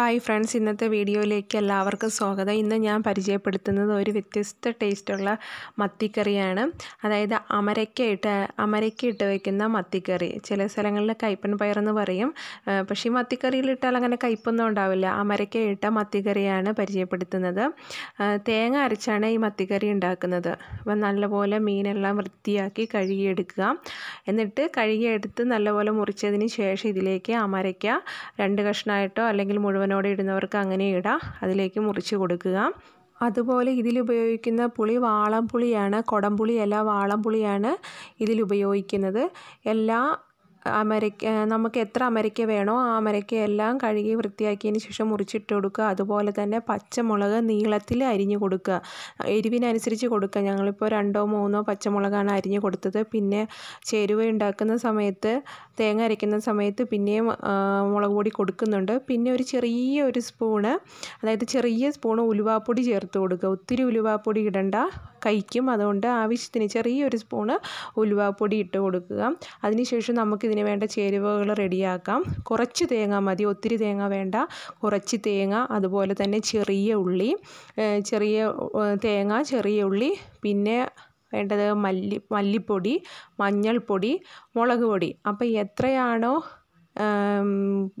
hi friends ഇന്നത്തെ വീഡിയോയിലേക്ക് എല്ലാവർക്കും സ്വാഗതം ഇന്ന് ഞാൻ പരിചയപ്പെടുത്തുന്നത് ഒരു വ്യത്യസ്ത ടേസ്റ്റുള്ള മത്തിക്കറിയാണ് അതായത് അമരയ്ക്ക ഇട്ട് അമരയ്ക്ക ഇട്ട് വയ്ക്കുന്ന മത്തിക്കറി ചില സ്ഥലങ്ങളിൽ കയ്പൻ പയറെന്ന് പറയും പക്ഷേ ഈ മത്തിക്കറിയിൽ അങ്ങനെ കയ്പൊന്നും ഉണ്ടാവില്ല അമരയ്ക്ക ഇട്ട മത്തിക്കറിയാണ് പരിചയപ്പെടുത്തുന്നത് തേങ്ങ അരച്ചാണ് ഈ മത്തിക്കറി ഉണ്ടാക്കുന്നത് അപ്പം നല്ലപോലെ മീനെല്ലാം വൃത്തിയാക്കി കഴുകിയെടുക്കുക എന്നിട്ട് കഴുകിയെടുത്ത് നല്ലപോലെ മുറിച്ചതിന് ശേഷം ഇതിലേക്ക് അമരയ്ക്ക രണ്ട് കഷ്ണമായിട്ടോ അല്ലെങ്കിൽ മുഴുവൻ ഓവനോടെ ഇടുന്നവർക്ക് അങ്ങനെ ഇടാം അതിലേക്ക് മുറിച്ച് കൊടുക്കുക അതുപോലെ ഇതിലുപയോഗിക്കുന്ന പുളി വാളംപുളിയാണ് കൊടംപുളിയല്ല പുളിയാണ് ഇതിലുപയോഗിക്കുന്നത് എല്ലാ അമരയ്ക്ക നമുക്ക് എത്ര അമരയ്ക്ക വേണോ ആ അമരയ്ക്കയെല്ലാം കഴുകി വൃത്തിയാക്കിയതിന് ശേഷം മുറിച്ചിട്ട് കൊടുക്കുക അതുപോലെ തന്നെ പച്ചമുളക് നീളത്തിൽ അരിഞ്ഞു കൊടുക്കുക എരിവിനനുസരിച്ച് കൊടുക്കുക ഞങ്ങളിപ്പോൾ രണ്ടോ മൂന്നോ പച്ചമുളകാണ് അരിഞ്ഞു കൊടുത്തത് പിന്നെ ചേരുവ ഉണ്ടാക്കുന്ന സമയത്ത് തേങ്ങ അരയ്ക്കുന്ന സമയത്ത് പിന്നെയും മുളക് പൊടി കൊടുക്കുന്നുണ്ട് പിന്നെ ഒരു ചെറിയ ഒരു സ്പൂണ് അതായത് ചെറിയ സ്പൂണ് ഉലുവാപ്പൊടി ചേർത്ത് കൊടുക്കുക ഒത്തിരി ഉലുവാപ്പൊടി ഇടണ്ട കഴിക്കും അതുകൊണ്ട് ആവശ്യത്തിന് ചെറിയൊരു സ്പൂണ് ഉലുവാപ്പൊടി ഇട്ട് കൊടുക്കുക അതിനുശേഷം നമുക്കിതിന് വേണ്ട ചേരുവകൾ റെഡിയാക്കാം കുറച്ച് തേങ്ങ മതി ഒത്തിരി തേങ്ങ വേണ്ട കുറച്ച് തേങ്ങ അതുപോലെ തന്നെ ചെറിയ ഉള്ളി ചെറിയ തേങ്ങ ചെറിയ ഉള്ളി പിന്നെ വേണ്ടത് മല്ലി മല്ലിപ്പൊടി മഞ്ഞൾപ്പൊടി മുളക് പൊടി അപ്പോൾ എത്രയാണോ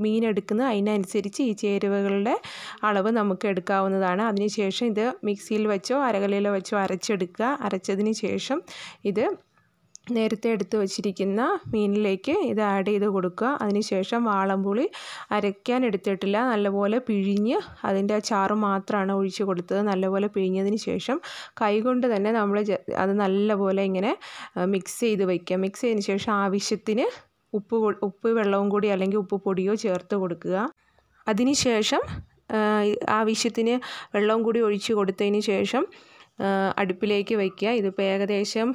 മീനെടുക്കുന്നത് അതിനനുസരിച്ച് ഈ ചേരുവകളുടെ അളവ് നമുക്ക് എടുക്കാവുന്നതാണ് അതിനുശേഷം ഇത് മിക്സിയിൽ വെച്ചോ അരകലയിലോ വെച്ചോ അരച്ചെടുക്കുക അരച്ചതിന് ശേഷം ഇത് നേരത്തെ എടുത്തു വച്ചിരിക്കുന്ന മീനിലേക്ക് ഇത് ആഡ് ചെയ്ത് കൊടുക്കുക അതിനുശേഷം വാളംപുളി അരയ്ക്കാൻ എടുത്തിട്ടില്ല നല്ലപോലെ പിഴിഞ്ഞ് അതിൻ്റെ ചാറ് മാത്രമാണ് ഒഴിച്ച് കൊടുത്തത് നല്ലപോലെ പിഴിഞ്ഞതിന് ശേഷം കൈകൊണ്ട് തന്നെ നമ്മൾ അത് നല്ലപോലെ ഇങ്ങനെ മിക്സ് ചെയ്ത് വയ്ക്കുക മിക്സ് ചെയ്തതിന് ശേഷം ആവശ്യത്തിന് ഉപ്പ് ഉപ്പ് വെള്ളവും കൂടി അല്ലെങ്കിൽ ഉപ്പ് പൊടിയോ ചേർത്ത് കൊടുക്കുക അതിനുശേഷം ആവശ്യത്തിന് വെള്ളവും കൂടി ഒഴിച്ച് കൊടുത്തതിന് ശേഷം അടുപ്പിലേക്ക് വയ്ക്കുക ഇതിപ്പോൾ ഏകദേശം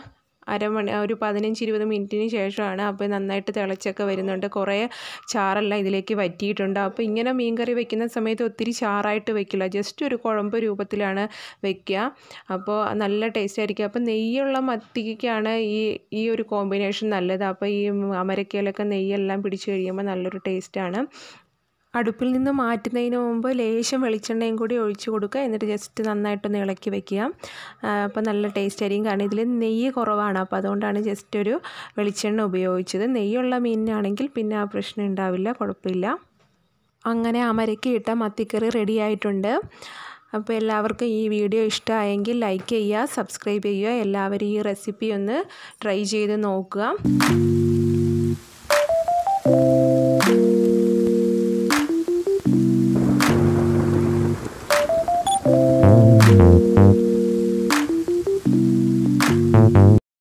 അരമണി ഒരു പതിനഞ്ച് ഇരുപത് മിനിറ്റിന് ശേഷമാണ് അപ്പോൾ നന്നായിട്ട് തിളച്ചൊക്കെ വരുന്നുണ്ട് കുറേ ചാറെല്ലാം ഇതിലേക്ക് വറ്റിയിട്ടുണ്ട് അപ്പോൾ ഇങ്ങനെ മീൻകറി വെക്കുന്ന സമയത്ത് ഒത്തിരി ചാറായിട്ട് വെക്കില്ല ജസ്റ്റ് ഒരു കുഴമ്പ് രൂപത്തിലാണ് വെക്കുക അപ്പോൾ നല്ല ടേസ്റ്റ് ആയിരിക്കും അപ്പോൾ നെയ്യുള്ള മത്തിക്കാണ് ഈ ഈ ഒരു കോമ്പിനേഷൻ നല്ലത് അപ്പോൾ ഈ അമരക്കയിലൊക്കെ നെയ്യെല്ലാം പിടിച്ചു കഴിയുമ്പോൾ നല്ലൊരു ടേസ്റ്റാണ് അടുപ്പിൽ നിന്ന് മാറ്റുന്നതിന് മുമ്പ് ലേശം വെളിച്ചെണ്ണയും കൂടി ഒഴിച്ച് കൊടുക്കുക എന്നിട്ട് ജസ്റ്റ് നന്നായിട്ടൊന്ന് ഇളക്കി വെക്കുക അപ്പോൾ നല്ല ടേസ്റ്റ് ആയിരിക്കും കാരണം ഇതിൽ നെയ്യ് കുറവാണ് അപ്പോൾ അതുകൊണ്ടാണ് ജസ്റ്റ് ഒരു വെളിച്ചെണ്ണ ഉപയോഗിച്ചത് നെയ്യുള്ള മീനിനാണെങ്കിൽ പിന്നെ ആ പ്രശ്നം ഉണ്ടാവില്ല കുഴപ്പമില്ല അങ്ങനെ അമരക്കിയിട്ട മത്തിക്കറി റെഡി ആയിട്ടുണ്ട് അപ്പോൾ എല്ലാവർക്കും ഈ വീഡിയോ ഇഷ്ടമായെങ്കിൽ ലൈക്ക് ചെയ്യുക സബ്സ്ക്രൈബ് ചെയ്യുക എല്ലാവരും ഈ റെസിപ്പി ഒന്ന് ട്രൈ ചെയ്ത് നോക്കുക